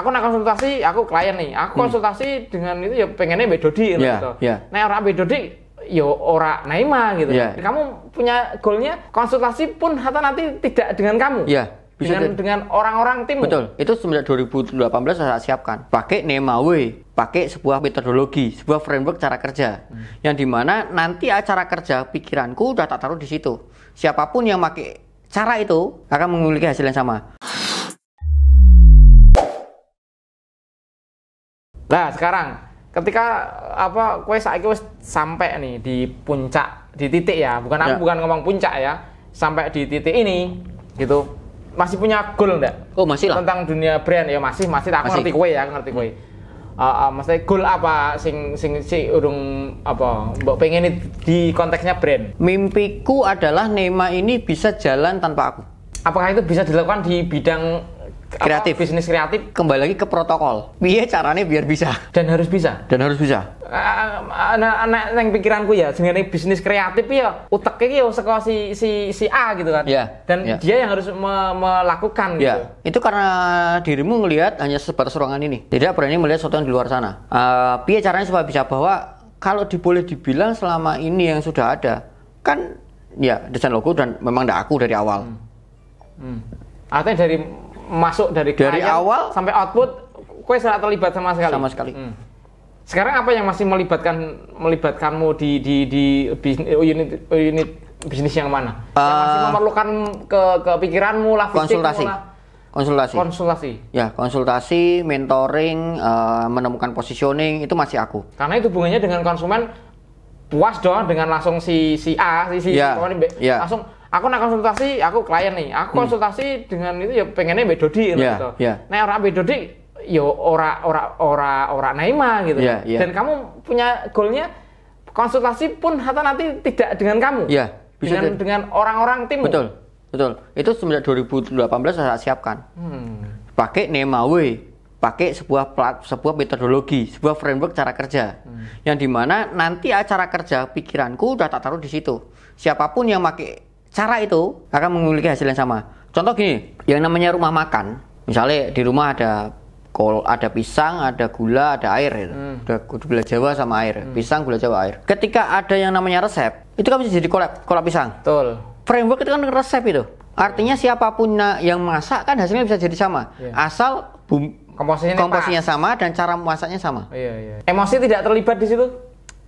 aku nak konsultasi, aku klien nih. Aku hmm. konsultasi dengan itu ya pengennya Mbak Dodi ya, gitu. Yeah, gitu. Yeah. Nah, orang Mbak Dodi ya ora Naima gitu. Yeah. Kamu punya goalnya konsultasi pun atau nanti tidak dengan kamu. Yeah. Bisa dengan di... dengan orang-orang tim. Betul. Itu semenjak 2018 saya siapkan. Pakai Nemawe, pakai sebuah metodologi, sebuah framework cara kerja. Hmm. Yang dimana nanti acara kerja pikiranku udah tak taruh di situ. Siapapun yang pakai cara itu akan memiliki hasil yang sama. Nah, sekarang ketika apa kue saiki wis sampai nih di puncak di titik ya bukan ya. aku bukan ngomong puncak ya sampai di titik ini gitu masih punya goal enggak oh masih lah tentang dunia brand ya masih masih aku masih. ngerti kue ya aku ngerti kue Uh, uh, maksudnya goal apa sing sing si urung apa mbok pengen di konteksnya brand mimpiku adalah Nema ini bisa jalan tanpa aku apakah itu bisa dilakukan di bidang kreatif apa, bisnis kreatif kembali lagi ke protokol biar caranya biar bisa dan harus bisa dan harus bisa anak-anak yang pikiranku ya sebenarnya bisnis kreatif ya utek ya saka si si si A gitu kan yeah, dan yeah. dia yang harus me melakukan yeah. gitu itu karena dirimu melihat hanya sebatas ruangan ini tidak berani melihat sesuatu yang di luar sana uh, caranya supaya bisa bahwa kalau diboleh dibilang selama ini yang sudah ada kan ya desain logo dan memang tidak aku dari awal hmm. Hmm. artinya dari masuk dari dari awal sampai output kue tidak terlibat sama sekali sama sekali hmm. sekarang apa yang masih melibatkan melibatkanmu di di di bisnis, unit unit bisnis yang mana uh, yang masih eh, memerlukan ke kepikiranmu lah konsultasi konsultasi konsultasi ya konsultasi mentoring uh, menemukan positioning itu masih aku karena itu hubungannya dengan konsumen puas dong dengan langsung si si A si si yeah, si, yeah. langsung aku nak konsultasi aku klien nih aku hmm. konsultasi dengan itu ya pengennya bedodi yeah, gitu yeah. nah orang bedodi yo ya ora ora ora ora naima gitu yeah, yeah. dan kamu punya goalnya konsultasi pun hatta nanti tidak dengan kamu yeah, bisa dengan jadi. dengan orang-orang tim. betul betul itu semenjak 2018 saya siapkan hmm. pakai way, pakai sebuah plat, sebuah metodologi, sebuah framework cara kerja. Hmm. Yang dimana nanti acara kerja pikiranku udah tak taruh di situ. Siapapun yang pakai cara itu akan memiliki hasil yang sama. Contoh gini, yang namanya rumah makan, misalnya di rumah ada kol, ada pisang, ada gula, ada air, gitu. hmm. ada gula Jawa sama air, hmm. pisang, gula Jawa, air. Ketika ada yang namanya resep, itu kan bisa jadi kolab, kolab pisang. Betul. Framework itu kan resep itu. Artinya siapapun yang masak kan hasilnya bisa jadi sama, yeah. asal bum, komposisinya, komposisinya sama dan cara masaknya sama. Iya, iya. Emosi tidak terlibat di situ?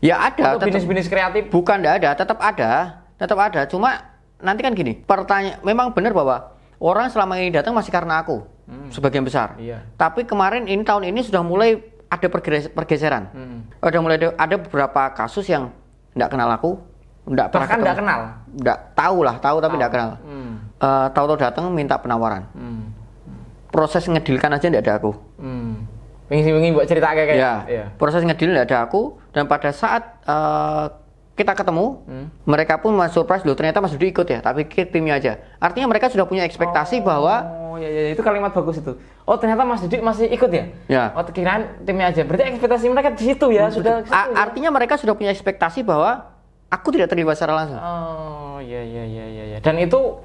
Ya ada. Untuk bisnis-bisnis kreatif? Bukan, tidak ada. Tetap ada, tetap ada. Cuma nanti kan gini, pertanyaan memang benar bahwa orang selama ini datang masih karena aku hmm. sebagian besar. Iya. Tapi kemarin ini tahun ini sudah mulai ada pergeseran. Hmm. Ada mulai ada, beberapa kasus yang tidak kenal aku, tidak pernah kan tidak kenal, tidak tahu lah, tahu tapi tidak oh. kenal. Hmm. Uh, tahu-tahu datang minta penawaran. Hmm. Proses ngedilkan aja tidak ada aku. Hmm. Pengen buat cerita kayak kayak. Ya, ya. Proses ngedil tidak ada aku dan pada saat uh, kita ketemu, hmm. mereka pun mas surprise loh ternyata Mas Dudi ikut ya, tapi pikir timnya aja. Artinya mereka sudah punya ekspektasi oh, bahwa Oh ya ya itu kalimat bagus itu. Oh ternyata Mas Dudi masih ikut ya? Ya. Oh kirain timnya aja. Berarti ekspektasi mereka di situ ya, hmm, sudah situ, ya? Artinya mereka sudah punya ekspektasi bahwa aku tidak terlibat secara langsung. Oh ya ya ya ya ya. Dan itu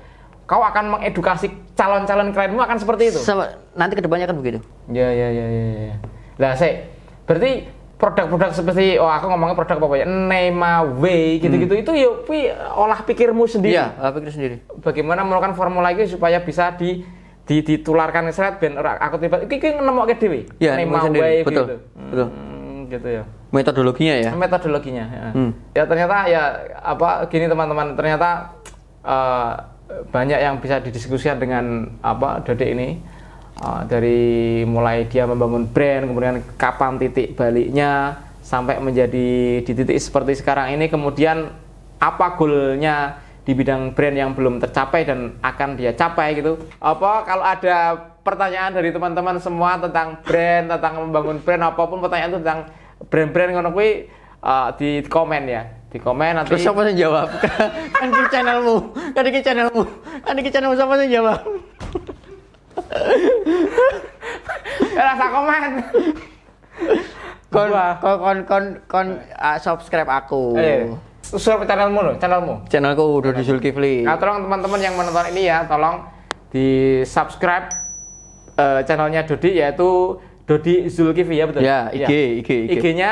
kau akan mengedukasi calon-calon klienmu akan seperti itu. Sama, nanti kedepannya akan begitu. Ya Ya ya ya ya Lah, saya berarti produk-produk seperti oh aku ngomongnya produk apa ya Nema Way gitu-gitu hmm. itu ya, pi olah pikirmu sendiri. Iya, olah pikir sendiri. Bagaimana melakukan formula itu supaya bisa di, di ditularkan ke seret ben aku tiba iki ki nemokke dhewe. Iya, Nema Way betul. Gitu. Betul. Hmm, gitu ya. Metodologinya ya. Metodologinya ya. Hmm. Ya ternyata ya apa gini teman-teman ternyata uh, banyak yang bisa didiskusikan dengan apa Dede ini Ah, dari mulai dia membangun brand kemudian kapan titik baliknya sampai menjadi di titik seperti sekarang ini kemudian apa goalnya di bidang brand yang belum tercapai dan akan dia capai gitu apa kalau ada pertanyaan dari teman-teman semua tentang brand tentang membangun brand apapun pertanyaan itu tentang brand-brand ngono kuwi uh, di komen ya di komen nanti terus siapa yang jawab kan di channelmu kan di channelmu kan di channelmu siapa yang jawab Rasa komen. Kon, kon kon kon kon uh, eh. ah, subscribe aku. Eh, subscribe channelmu loh, channelmu. Channelku udah di Zulkifli. Nah, tolong teman-teman yang menonton ini ya, tolong di subscribe uh, eh, channelnya Dodi yaitu Dodi Zulkifli ya betul. Ya, IG, ya. IG, IG. IG-nya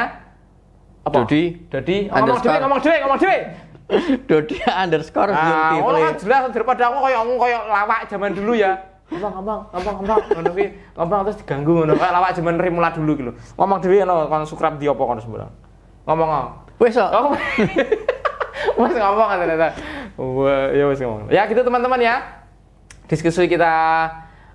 apa? Dodi. Dodi. Oh, ngomong dhewe, ngomong dhewe, ngomong dhewe. Dodi underscore ah, Zulkifli. Ah, ngono kan jelas daripada aku kayak ngomong lawak zaman dulu ya ngomong ngomong ngomong ngomong ngono ki terus diganggu ngono kayak lawak jaman rimula dulu gitu ngomong dhewe ngono kon sukrab di opo kon sebelah ngomong wis kok wis ngomong ternyata ya wis ngomong ya gitu teman-teman ya diskusi kita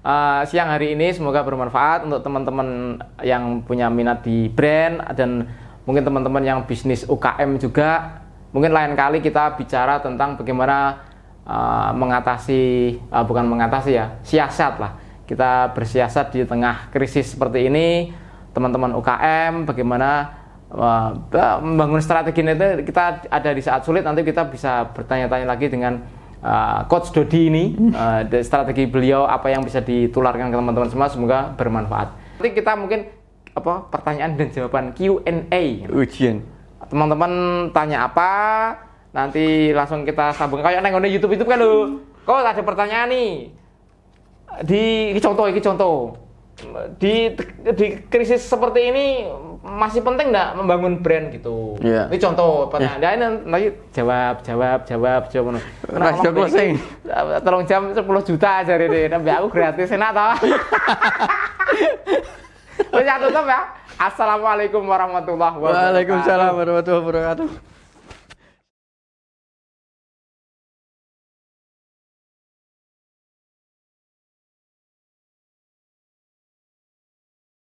uh, siang hari ini semoga bermanfaat untuk teman-teman yang punya minat di brand dan mungkin teman-teman yang bisnis UKM juga mungkin lain kali kita bicara tentang bagaimana uh, mengatasi uh, bukan mengatasi ya siasat lah kita bersiasat di tengah krisis seperti ini teman-teman UKM bagaimana uh, membangun strategi itu kita ada di saat sulit nanti kita bisa bertanya-tanya lagi dengan uh, Coach Dodi ini uh, strategi beliau apa yang bisa ditularkan ke teman-teman semua semoga bermanfaat nanti kita mungkin apa pertanyaan dan jawaban Q&A ujian teman-teman tanya apa nanti langsung kita sambung kayak neng YouTube itu kan lo kok ada pertanyaan nih di ini contoh ini contoh di di krisis seperti ini masih penting nggak membangun brand gitu yeah. ini contoh pertanyaan yeah. Iya. nanti jawab jawab jawab jawab nah, closing tolong jam 10 juta aja deh tapi aku gratis enak tau Bisa ya, tutup ya Assalamualaikum warahmatullahi wabarakatuh Waalaikumsalam warahmatullahi wabarakatuh